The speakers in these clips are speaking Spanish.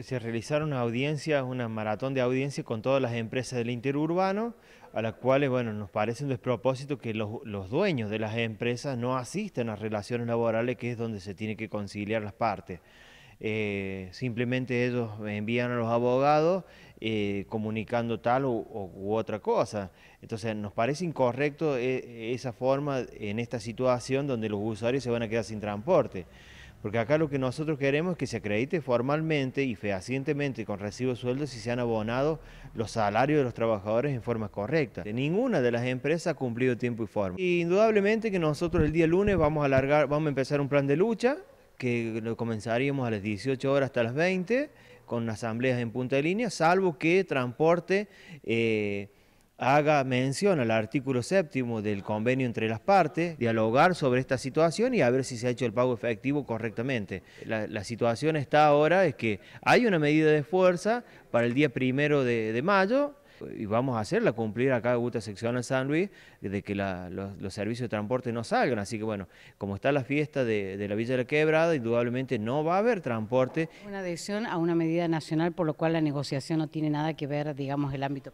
se realizaron audiencias, una maratón de audiencias con todas las empresas del interurbano, a las cuales, bueno, nos parece un despropósito que los, dueños de las empresas no asisten a relaciones laborales, que es donde se tiene que conciliar las partes. Eh, simplemente ellos envían a los abogados eh, comunicando tal u, otra cosa. Entonces nos parece incorrecto eh, esa forma en esta situación donde los usuarios se van a quedar sin transporte. Porque acá lo que nosotros queremos es que se acredite formalmente y fehacientemente con recibo de sueldo si se han abonado los salarios de los trabajadores en forma correcta. Ninguna de las empresas ha cumplido tiempo y forma. indudablemente que nosotros el día lunes vamos a alargar, vamos a empezar un plan de lucha que comenzaríamos a las 18 horas hasta las 20 con asambleas en punta de línea, salvo que transporte eh, haga mención al artículo séptimo del convenio entre las partes, dialogar sobre esta situación y a ver si se ha hecho el pago efectivo correctamente. La, situación está ahora es que hay una medida de fuerza para el día primero de, mayo y vamos a hacerla cumplir acá en sección Seccional San Luis de que los, servicios de transporte no salgan. Así que bueno, como está la fiesta de, la Villa de la Quebrada, indudablemente no va a haber transporte. Una adhesión a una medida nacional por lo cual la negociación no tiene nada que ver, digamos, el ámbito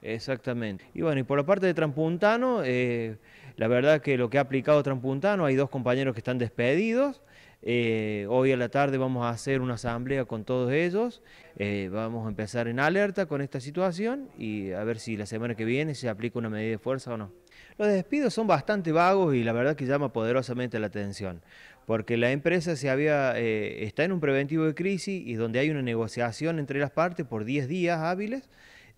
Exactamente. Y bueno, y por la parte de Trampuntano, eh, la verdad que lo que ha aplicado Trampuntano, hay dos compañeros que están despedidos. Eh, hoy a la tarde vamos a hacer una asamblea con todos ellos. Eh, vamos a empezar en alerta con esta situación y a ver si la semana que viene se aplica una medida de fuerza o no. Los despidos son bastante vagos y la verdad que llama poderosamente la atención, porque la empresa se había, está en un preventivo de crisis y donde hay una negociación entre las partes por 10 días hábiles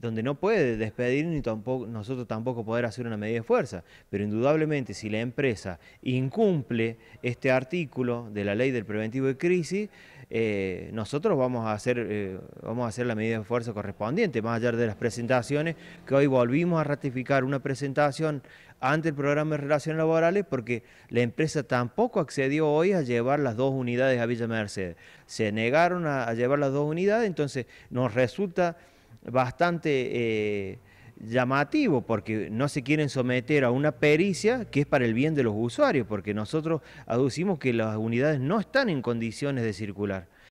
donde no puede despedir ni tampoco nosotros tampoco poder hacer una medida de fuerza. Pero indudablemente si la empresa incumple este artículo de la ley del preventivo de crisis, eh, nosotros vamos a, hacer, eh, vamos a hacer la medida de fuerza correspondiente, más allá de las presentaciones, que hoy volvimos a ratificar una presentación ante el programa de relaciones laborales porque la empresa tampoco accedió hoy a llevar las dos unidades a Villa Mercedes. Se negaron a llevar las dos unidades, entonces nos resulta bastante eh, llamativo porque no se quieren someter a una pericia que es para el bien de los usuarios, porque nosotros aducimos que las unidades no están en condiciones de circular.